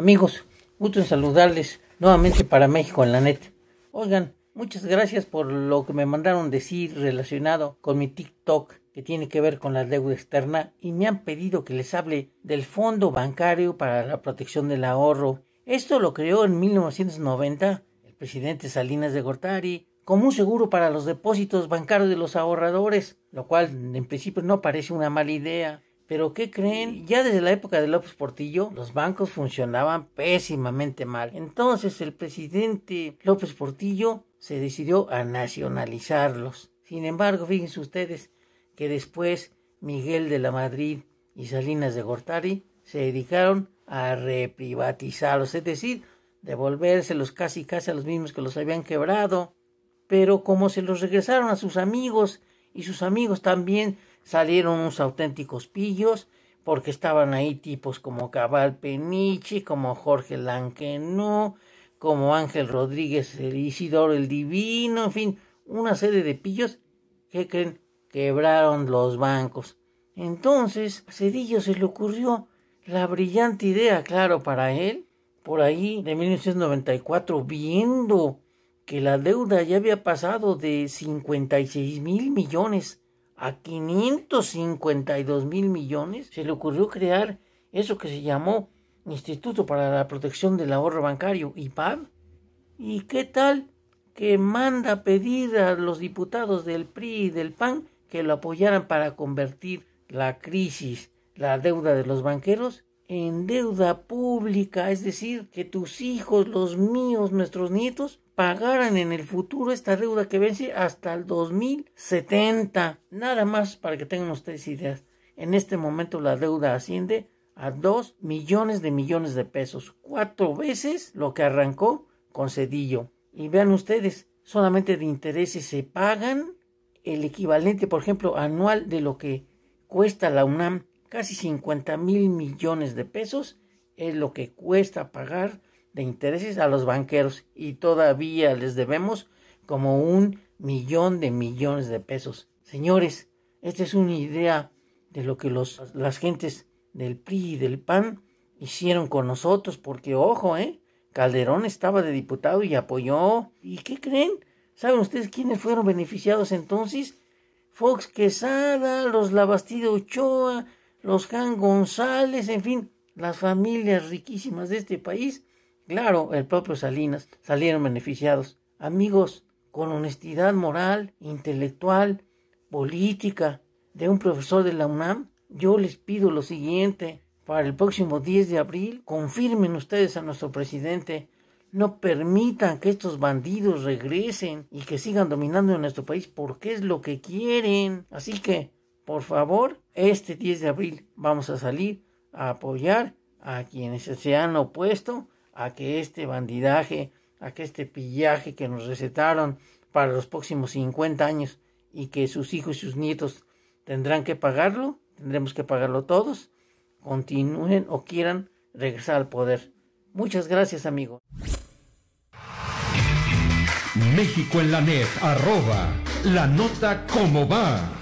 Amigos, gusto en saludarles nuevamente para México en la net. Oigan, muchas gracias por lo que me mandaron decir relacionado con mi TikTok que tiene que ver con la deuda externa y me han pedido que les hable del Fondo Bancario para la Protección del Ahorro. Esto lo creó en 1990 el presidente Salinas de Gortari como un seguro para los depósitos bancarios de los ahorradores, lo cual en principio no parece una mala idea. Pero ¿qué creen? Ya desde la época de López Portillo, los bancos funcionaban pésimamente mal. Entonces el presidente López Portillo se decidió a nacionalizarlos. Sin embargo, fíjense ustedes que después Miguel de la Madrid y Salinas de Gortari se dedicaron a reprivatizarlos, es decir, devolvérselos casi casi a los mismos que los habían quebrado. Pero como se los regresaron a sus amigos y sus amigos también salieron unos auténticos pillos, porque estaban ahí tipos como Cabal Peniche, como Jorge Lanquenú, como Ángel Rodríguez el Isidoro el Divino, en fin, una serie de pillos que creen quebraron los bancos. Entonces, a Cedillo se le ocurrió la brillante idea, claro, para él, por ahí de 1994, viendo que la deuda ya había pasado de 56 mil millones a 552 mil millones, se le ocurrió crear eso que se llamó Instituto para la Protección del Ahorro Bancario, IPAB. ¿Y qué tal que manda a pedir a los diputados del PRI y del PAN que lo apoyaran para convertir la crisis, la deuda de los banqueros, en deuda pública, es decir, que tus hijos, los míos, nuestros nietos, pagaran en el futuro esta deuda que vence hasta el 2070. Nada más para que tengan ustedes ideas. En este momento la deuda asciende a 2 millones de millones de pesos, cuatro veces lo que arrancó con Cedillo. Y vean ustedes, solamente de intereses se pagan el equivalente, por ejemplo, anual de lo que cuesta la UNAM casi 50 mil millones de pesos es lo que cuesta pagar de intereses a los banqueros y todavía les debemos como un millón de millones de pesos. Señores, esta es una idea de lo que los, las gentes del PRI y del PAN hicieron con nosotros, porque ojo, ¿eh? Calderón estaba de diputado y apoyó. ¿Y qué creen? ¿Saben ustedes quiénes fueron beneficiados entonces? Fox Quesada, los Labastido Ochoa, los Can González, en fin, las familias riquísimas de este país, claro, el propio Salinas, salieron beneficiados. Amigos, con honestidad moral, intelectual, política, de un profesor de la UNAM, yo les pido lo siguiente. Para el próximo 10 de abril, confirmen ustedes a nuestro presidente. No permitan que estos bandidos regresen y que sigan dominando en nuestro país porque es lo que quieren. Así que por favor, este 10 de abril vamos a salir a apoyar a quienes se han opuesto a que este bandidaje, a que este pillaje que nos recetaron para los próximos 50 años y que sus hijos y sus nietos tendrán que pagarlo, tendremos que pagarlo todos, continúen o quieran regresar al poder. Muchas gracias, amigos. México en la arroba, la nota va.